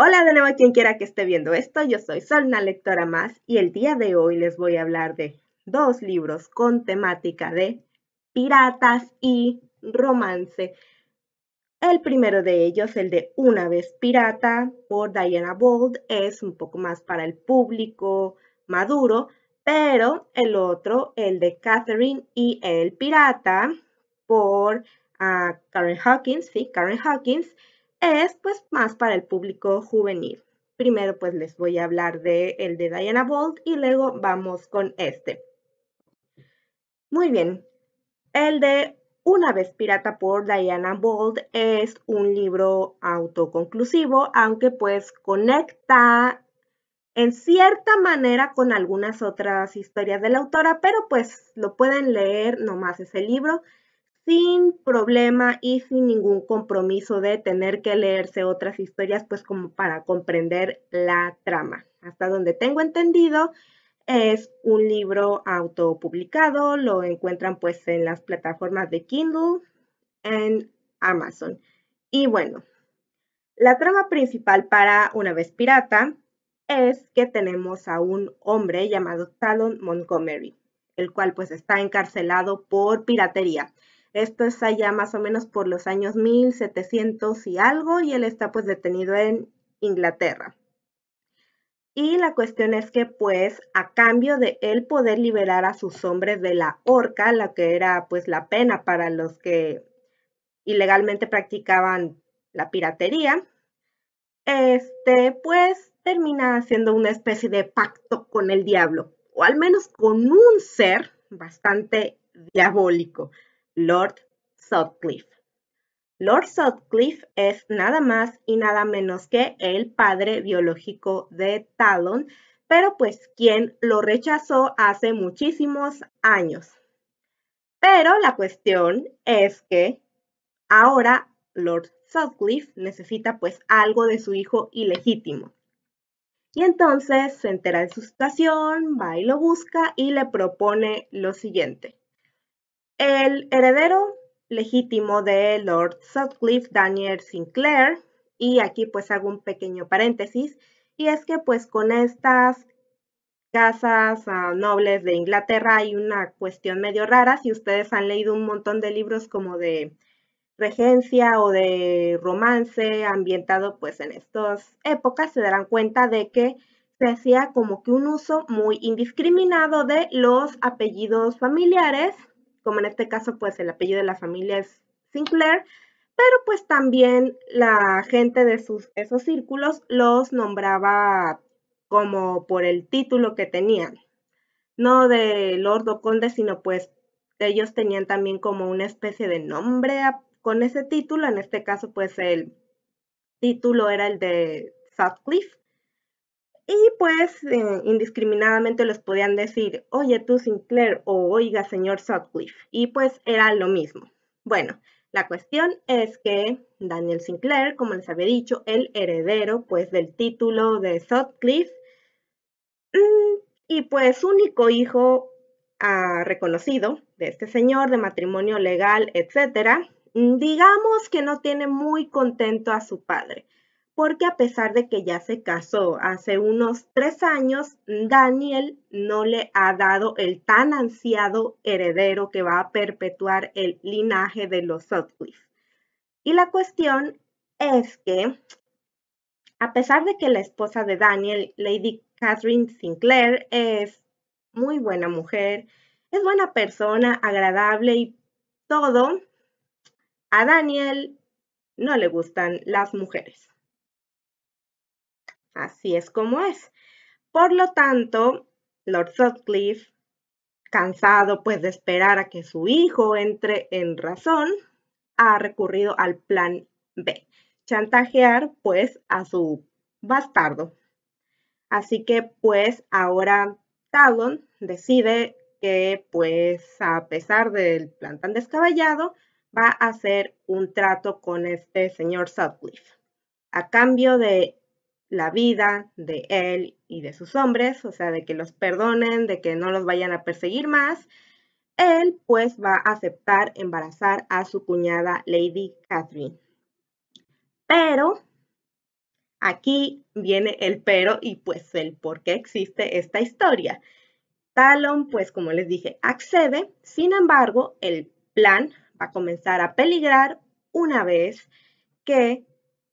Hola de nuevo a quien quiera que esté viendo esto, yo soy Sol, una lectora más, y el día de hoy les voy a hablar de dos libros con temática de piratas y romance. El primero de ellos, el de Una vez pirata por Diana Bold, es un poco más para el público maduro, pero el otro, el de Catherine y el pirata por ah, Karen Hawkins, sí, Karen Hawkins, es pues más para el público juvenil. Primero pues les voy a hablar de el de Diana Bold y luego vamos con este. Muy bien, el de Una vez pirata por Diana Bold es un libro autoconclusivo, aunque pues conecta en cierta manera con algunas otras historias de la autora, pero pues lo pueden leer nomás ese libro sin problema y sin ningún compromiso de tener que leerse otras historias, pues como para comprender la trama. Hasta donde tengo entendido, es un libro autopublicado, lo encuentran pues en las plataformas de Kindle, en Amazon. Y bueno, la trama principal para Una vez pirata es que tenemos a un hombre llamado Talon Montgomery, el cual pues está encarcelado por piratería. Esto es allá más o menos por los años 1700 y algo, y él está pues detenido en Inglaterra. Y la cuestión es que pues a cambio de él poder liberar a sus hombres de la horca, la que era pues la pena para los que ilegalmente practicaban la piratería, este pues termina haciendo una especie de pacto con el diablo, o al menos con un ser bastante diabólico. Lord Sutcliffe. Lord Sutcliffe es nada más y nada menos que el padre biológico de Talon, pero pues quien lo rechazó hace muchísimos años. Pero la cuestión es que ahora Lord Sutcliffe necesita pues algo de su hijo ilegítimo. Y entonces se entera de su situación, va y lo busca y le propone lo siguiente. El heredero legítimo de Lord Sutcliffe, Daniel Sinclair, y aquí pues hago un pequeño paréntesis, y es que pues con estas casas ah, nobles de Inglaterra hay una cuestión medio rara, si ustedes han leído un montón de libros como de regencia o de romance ambientado pues en estas épocas, se darán cuenta de que se hacía como que un uso muy indiscriminado de los apellidos familiares como en este caso pues el apellido de la familia es Sinclair, pero pues también la gente de sus, esos círculos los nombraba como por el título que tenían, no de lord o conde, sino pues ellos tenían también como una especie de nombre con ese título, en este caso pues el título era el de Sutcliffe, y pues eh, indiscriminadamente les podían decir, oye tú Sinclair o oiga señor Sutcliffe. Y pues era lo mismo. Bueno, la cuestión es que Daniel Sinclair, como les había dicho, el heredero pues del título de Sutcliffe mm, y pues único hijo ah, reconocido de este señor de matrimonio legal, etcétera, mm, digamos que no tiene muy contento a su padre porque a pesar de que ya se casó hace unos tres años, Daniel no le ha dado el tan ansiado heredero que va a perpetuar el linaje de los Sutcliffe. Y la cuestión es que, a pesar de que la esposa de Daniel, Lady Catherine Sinclair, es muy buena mujer, es buena persona, agradable y todo, a Daniel no le gustan las mujeres. Así es como es. Por lo tanto, Lord Sutcliffe, cansado pues de esperar a que su hijo entre en razón, ha recurrido al plan B, chantajear pues a su bastardo. Así que pues ahora Talon decide que pues a pesar del plan tan descabellado, va a hacer un trato con este señor Sutcliffe a cambio de la vida de él y de sus hombres, o sea, de que los perdonen, de que no los vayan a perseguir más, él pues va a aceptar embarazar a su cuñada Lady Catherine. Pero, aquí viene el pero y pues el por qué existe esta historia. Talon, pues como les dije, accede, sin embargo, el plan va a comenzar a peligrar una vez que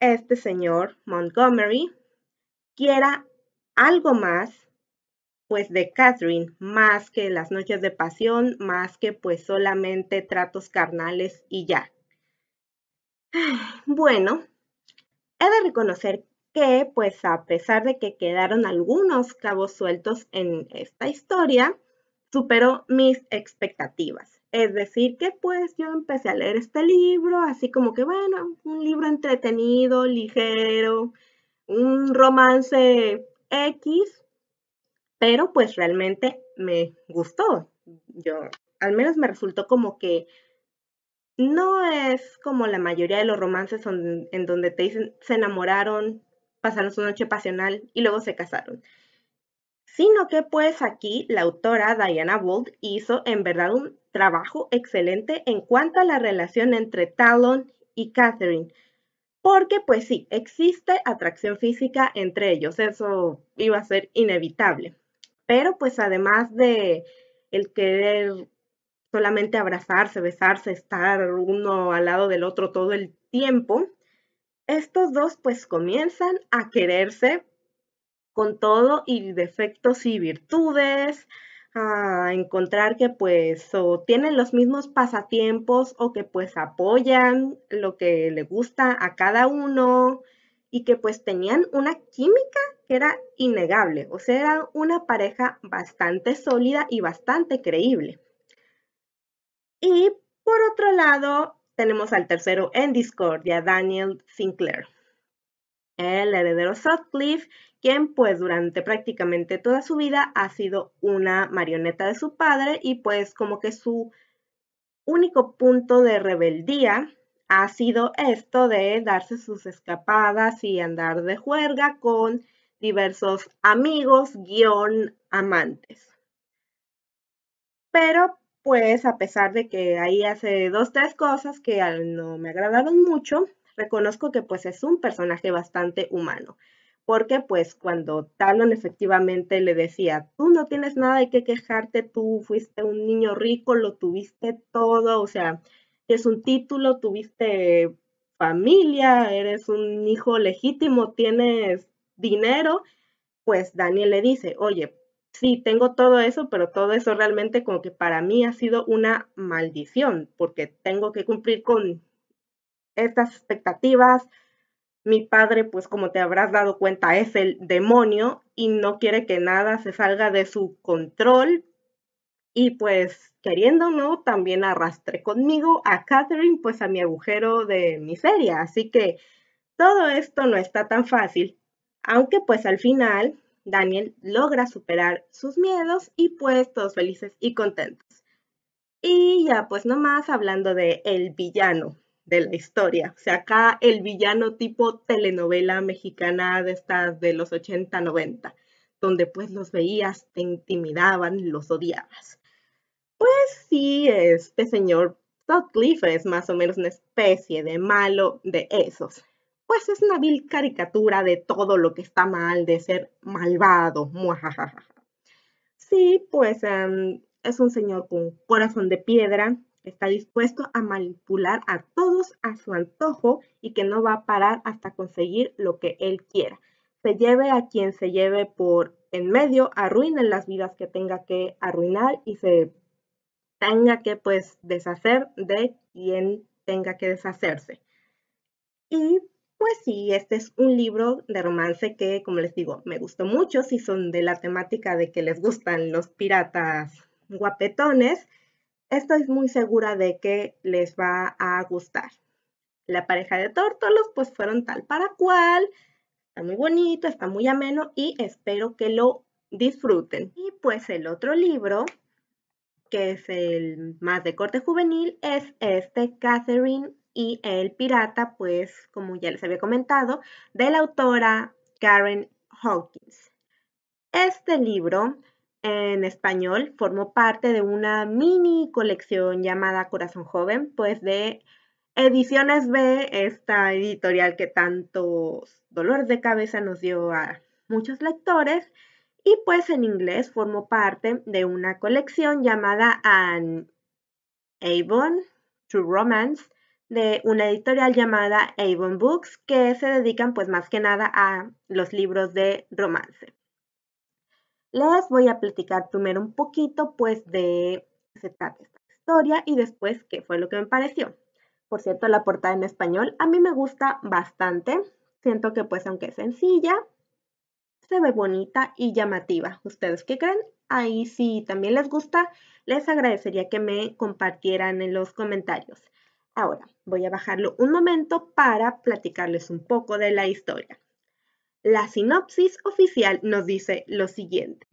este señor Montgomery quiera algo más, pues de Catherine, más que las noches de pasión, más que pues solamente tratos carnales y ya. Bueno, he de reconocer que pues a pesar de que quedaron algunos cabos sueltos en esta historia, superó mis expectativas. Es decir, que pues yo empecé a leer este libro, así como que bueno, un libro entretenido, ligero, un romance X, pero pues realmente me gustó. Yo, al menos me resultó como que no es como la mayoría de los romances en donde te dicen se enamoraron, pasaron su noche pasional y luego se casaron sino que pues aquí la autora Diana Wold hizo en verdad un trabajo excelente en cuanto a la relación entre Talon y Catherine, porque pues sí, existe atracción física entre ellos, eso iba a ser inevitable, pero pues además de el querer solamente abrazarse, besarse, estar uno al lado del otro todo el tiempo, estos dos pues comienzan a quererse con todo y defectos y virtudes, a encontrar que pues o tienen los mismos pasatiempos o que pues apoyan lo que le gusta a cada uno y que pues tenían una química que era innegable, o sea, era una pareja bastante sólida y bastante creíble. Y por otro lado, tenemos al tercero en discordia, Daniel Sinclair el heredero Sutcliffe, quien pues durante prácticamente toda su vida ha sido una marioneta de su padre y pues como que su único punto de rebeldía ha sido esto de darse sus escapadas y andar de juerga con diversos amigos guión amantes. Pero pues a pesar de que ahí hace dos, tres cosas que no me agradaron mucho, reconozco que pues es un personaje bastante humano, porque pues cuando Talon efectivamente le decía, tú no tienes nada de qué quejarte, tú fuiste un niño rico, lo tuviste todo, o sea, es un título, tuviste familia, eres un hijo legítimo, tienes dinero, pues Daniel le dice, oye, sí, tengo todo eso, pero todo eso realmente como que para mí ha sido una maldición, porque tengo que cumplir con estas expectativas. Mi padre, pues como te habrás dado cuenta, es el demonio y no quiere que nada se salga de su control. Y pues queriendo no, también arrastré conmigo a Catherine, pues a mi agujero de miseria. Así que todo esto no está tan fácil, aunque pues al final Daniel logra superar sus miedos y pues todos felices y contentos. Y ya pues nomás hablando de el villano de la historia. O sea, acá el villano tipo telenovela mexicana de estas de los 80, 90, donde pues los veías, te intimidaban, los odiabas. Pues sí, este señor Sutcliffe es más o menos una especie de malo de esos. Pues es una vil caricatura de todo lo que está mal, de ser malvado. Sí, pues em, es un señor con corazón de piedra, está dispuesto a manipular a todos a su antojo y que no va a parar hasta conseguir lo que él quiera. Se lleve a quien se lleve por en medio, arruinen las vidas que tenga que arruinar y se tenga que pues deshacer de quien tenga que deshacerse. Y pues sí, este es un libro de romance que, como les digo, me gustó mucho si son de la temática de que les gustan los piratas guapetones. Estoy muy segura de que les va a gustar. La pareja de tórtolos pues fueron tal para cual. Está muy bonito, está muy ameno y espero que lo disfruten. Y pues el otro libro, que es el más de corte juvenil, es este Catherine y el pirata, pues como ya les había comentado, de la autora Karen Hawkins. Este libro en español formó parte de una mini colección llamada Corazón Joven, pues de Ediciones B, esta editorial que tantos dolores de cabeza nos dio a muchos lectores, y pues en inglés formó parte de una colección llamada An Avon True Romance, de una editorial llamada Avon Books, que se dedican pues más que nada a los libros de romance. Les voy a platicar primero un poquito pues de trata esta historia y después qué fue lo que me pareció. Por cierto, la portada en español a mí me gusta bastante. Siento que pues aunque es sencilla, se ve bonita y llamativa. ¿Ustedes qué creen? Ahí sí, también les gusta, les agradecería que me compartieran en los comentarios. Ahora, voy a bajarlo un momento para platicarles un poco de la historia. La sinopsis oficial nos dice lo siguiente.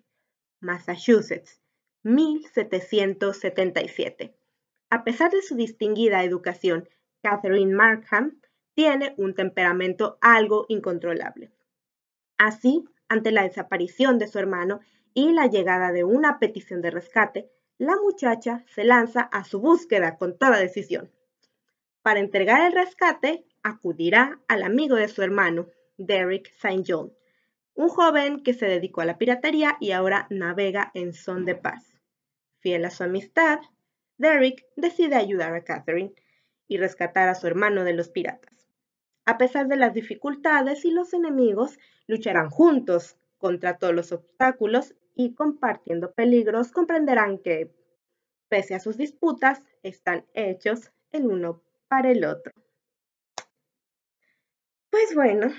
Massachusetts, 1777. A pesar de su distinguida educación, Catherine Markham tiene un temperamento algo incontrolable. Así, ante la desaparición de su hermano y la llegada de una petición de rescate, la muchacha se lanza a su búsqueda con toda decisión. Para entregar el rescate, acudirá al amigo de su hermano, Derek St. John, un joven que se dedicó a la piratería y ahora navega en son de paz. Fiel a su amistad, Derek decide ayudar a Catherine y rescatar a su hermano de los piratas. A pesar de las dificultades y los enemigos, lucharán juntos contra todos los obstáculos y compartiendo peligros comprenderán que, pese a sus disputas, están hechos el uno para el otro. Pues bueno,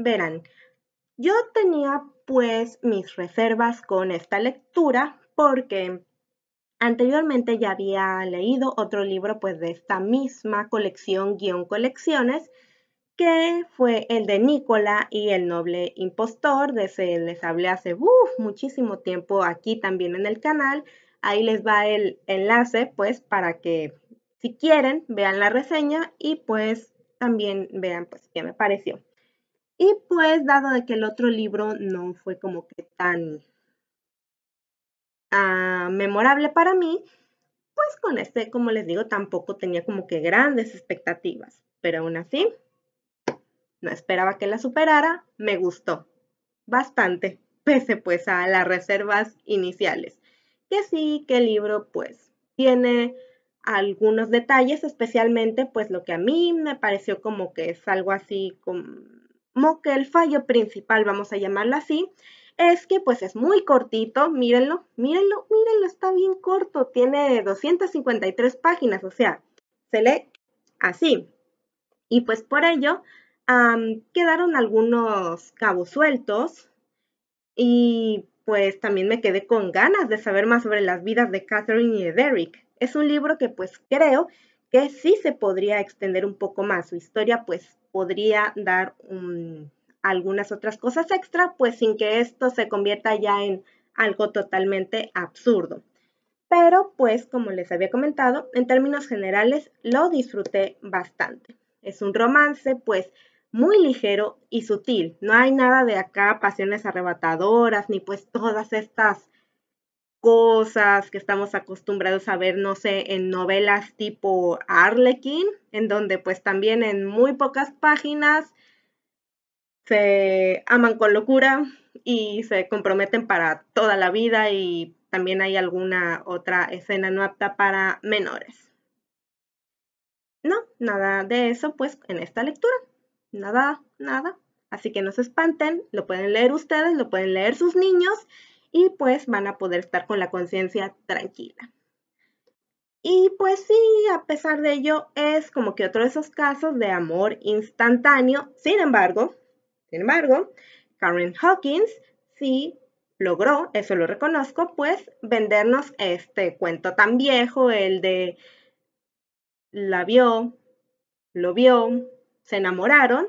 Verán, yo tenía pues mis reservas con esta lectura porque anteriormente ya había leído otro libro pues de esta misma colección guión colecciones que fue el de Nicola y el noble impostor, de ese les hablé hace muchísimo tiempo aquí también en el canal. Ahí les va el enlace pues para que si quieren vean la reseña y pues también vean pues qué me pareció. Y pues, dado de que el otro libro no fue como que tan ah, memorable para mí, pues con este, como les digo, tampoco tenía como que grandes expectativas. Pero aún así, no esperaba que la superara, me gustó bastante, pese pues a las reservas iniciales. Que sí, que el libro pues tiene algunos detalles, especialmente pues lo que a mí me pareció como que es algo así como como que el fallo principal, vamos a llamarlo así, es que pues es muy cortito, mírenlo, mírenlo, mírenlo, está bien corto, tiene 253 páginas, o sea, se lee así. Y pues por ello quedaron algunos cabos sueltos y pues también me quedé con ganas de saber más sobre las vidas de Catherine y de Derek. Es un libro que pues creo que sí se podría extender un poco más, su historia pues podría dar algunas otras cosas extra, pues sin que esto se convierta ya en algo totalmente absurdo. Pero pues como les había comentado, en términos generales lo disfruté bastante. Es un romance pues muy ligero y sutil. No hay nada de acá pasiones arrebatadoras ni pues todas estas cosas que estamos acostumbrados a ver, no sé, en novelas tipo Arlequín, en donde pues también en muy pocas páginas se aman con locura y se comprometen para toda la vida y también hay alguna otra escena no apta para menores. No, nada de eso pues en esta lectura. Nada, nada. Así que no se espanten, lo pueden leer ustedes, lo pueden leer sus niños y pues van a poder estar con la conciencia tranquila. Y pues sí, a pesar de ello, es como que otro de esos casos de amor instantáneo. Sin embargo, sin embargo, Karen Hawkins sí logró, eso lo reconozco, pues vendernos este cuento tan viejo, el de la vio, lo vio, se enamoraron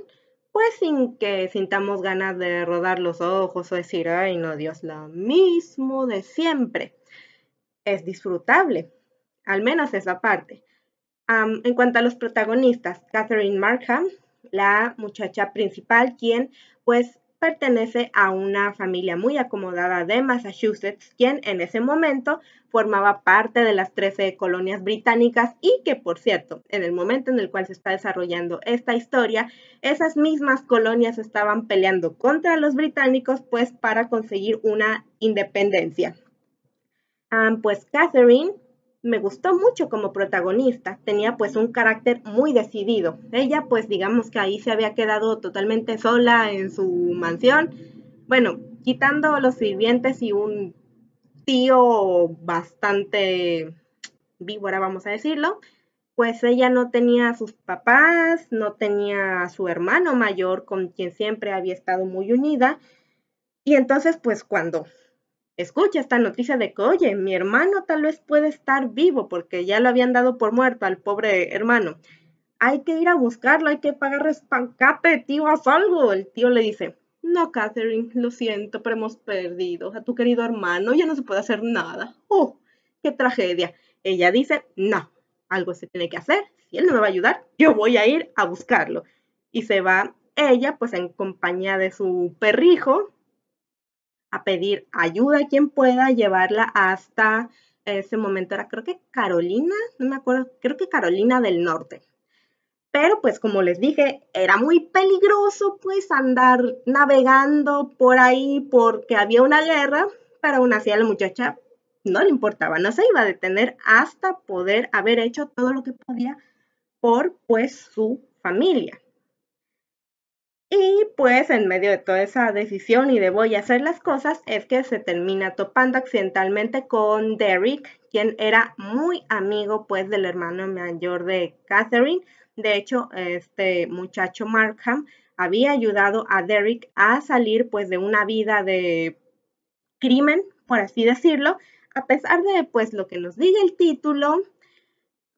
pues sin que sintamos ganas de rodar los ojos o decir, ay, no, Dios, lo mismo de siempre. Es disfrutable, al menos esa parte. en cuanto a los protagonistas, Catherine Markham, la muchacha principal, quien pues pertenece a una familia muy acomodada de Massachusetts, quien en ese momento formaba parte de las 13 colonias británicas y que, por cierto, en el momento en el cual se está desarrollando esta historia, esas mismas colonias estaban peleando contra los británicos pues para conseguir una independencia. Ah, pues Catherine me gustó mucho como protagonista, tenía pues un carácter muy decidido. Ella pues digamos que ahí se había quedado totalmente sola en su mansión, bueno, quitando los sirvientes y un tío bastante víbora, vamos a decirlo, pues ella no tenía a sus papás, no tenía a su hermano mayor con quien siempre había estado muy unida. Y entonces pues cuando escucha esta noticia de que, oye, mi hermano tal vez puede estar vivo porque ya lo habían dado por muerto al pobre hermano. Hay que ir a buscarlo, hay que pagar respancate, tío, haz algo. El tío le dice, no, Catherine, lo siento, pero hemos perdido a tu querido hermano, ya no se puede hacer nada. ¡Oh, qué tragedia! Ella dice, no, algo se tiene que hacer, si él no me va a ayudar, yo voy a ir a buscarlo. Y se va ella, pues en compañía de su perrijo, a pedir ayuda a quien pueda, llevarla hasta ese momento era creo que Carolina, no me acuerdo, creo que Carolina del Norte. Pero pues como les dije, era muy peligroso pues andar navegando por ahí porque había una guerra, pero aún así a la muchacha no le importaba, no se iba a detener hasta poder haber hecho todo lo que podía por pues su familia. Y pues en medio de toda esa decisión y de voy a hacer las cosas es que se termina topando accidentalmente con Derek, quien era muy amigo pues del hermano mayor de Catherine. De hecho, este muchacho Markham había ayudado a Derek a salir pues de una vida de crimen, por así decirlo, a pesar de pues lo que nos diga el título,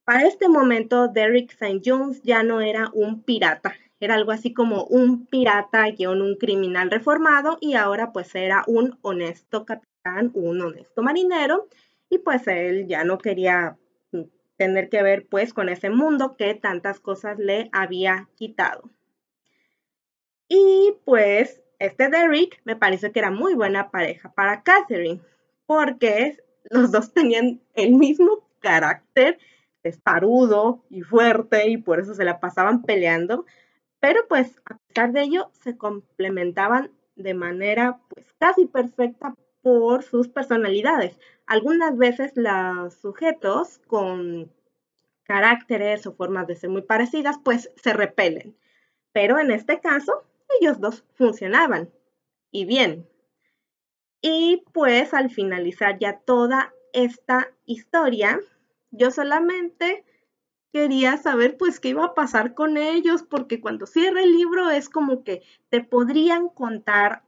para este momento Derek St. Jones ya no era un pirata, era algo así como un pirata un criminal reformado y ahora pues era un honesto capitán, un honesto marinero y pues él ya no quería mm, tener que ver pues con ese mundo que tantas cosas le había quitado. Y pues este Derek me parece que era muy buena pareja para Catherine, porque los dos tenían el mismo carácter, es parudo y fuerte, y por eso se la pasaban peleando, pero pues a pesar de ello, se complementaban de manera pues casi perfecta por sus personalidades. Algunas veces los sujetos con caracteres o formas de ser muy parecidas pues se repelen. Pero en este caso, ellos dos funcionaban y bien. Y pues al finalizar ya toda esta historia, yo solamente quería saber pues qué iba a pasar con ellos, porque cuando cierra el libro es como que te podrían contar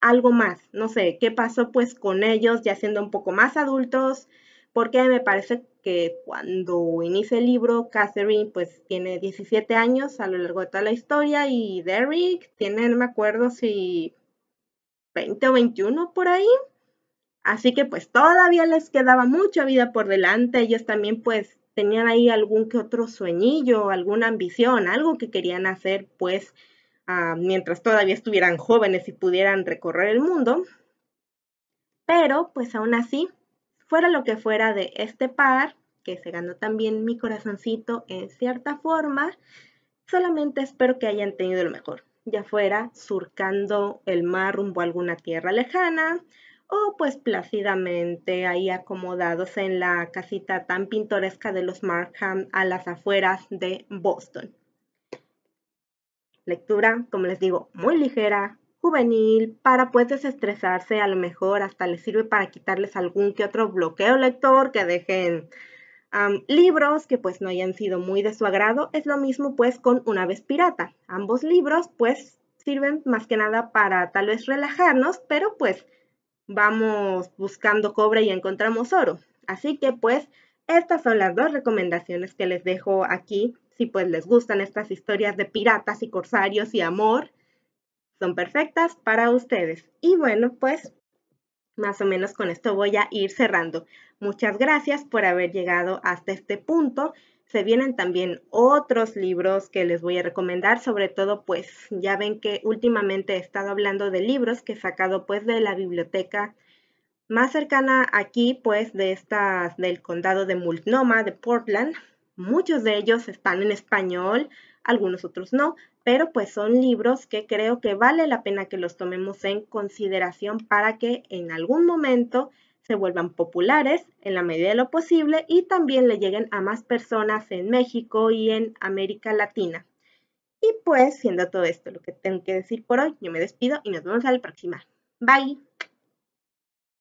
algo más, no sé, qué pasó pues con ellos ya siendo un poco más adultos, porque me parece que cuando inicia el libro, Catherine pues tiene 17 años a lo largo de toda la historia y Derek tiene, no me acuerdo si 20 o 21 por ahí. Así que pues todavía les quedaba mucha vida por delante. Ellos también pues tenían ahí algún que otro sueñillo, alguna ambición, algo que querían hacer, pues ah, mientras todavía estuvieran jóvenes y pudieran recorrer el mundo. Pero pues aún así, fuera lo que fuera de este par, que se ganó también mi corazoncito en cierta forma, solamente espero que hayan tenido lo mejor, ya fuera surcando el mar rumbo a alguna tierra lejana o pues plácidamente ahí acomodados en la casita tan pintoresca de los Markham a las afueras de Boston. Lectura, como les digo, muy ligera, juvenil, para pues desestresarse, a lo mejor hasta les sirve para quitarles algún que otro bloqueo lector, que dejen libros que pues no hayan sido muy de su agrado. Es lo mismo pues con Una vez pirata. Ambos libros pues sirven más que nada para tal vez relajarnos, pero pues vamos buscando cobre y encontramos oro. Así que pues estas son las dos recomendaciones que les dejo aquí. Si pues les gustan estas historias de piratas y corsarios y amor, son perfectas para ustedes. Y bueno, pues más o menos con esto voy a ir cerrando. Muchas gracias por haber llegado hasta este punto se vienen también otros libros que les voy a recomendar, sobre todo pues ya ven que últimamente he estado hablando de libros que he sacado pues de la biblioteca más cercana aquí pues de estas del condado de Multnomah de Portland. Muchos de ellos están en español, algunos otros no, pero pues son libros que creo que vale la pena que los tomemos en consideración para que en algún momento se vuelvan populares en la medida de lo posible y también le lleguen a más personas en México y en América Latina. Y pues, siendo todo esto lo que tengo que decir por hoy, yo me despido y nos vemos al próximo. Bye.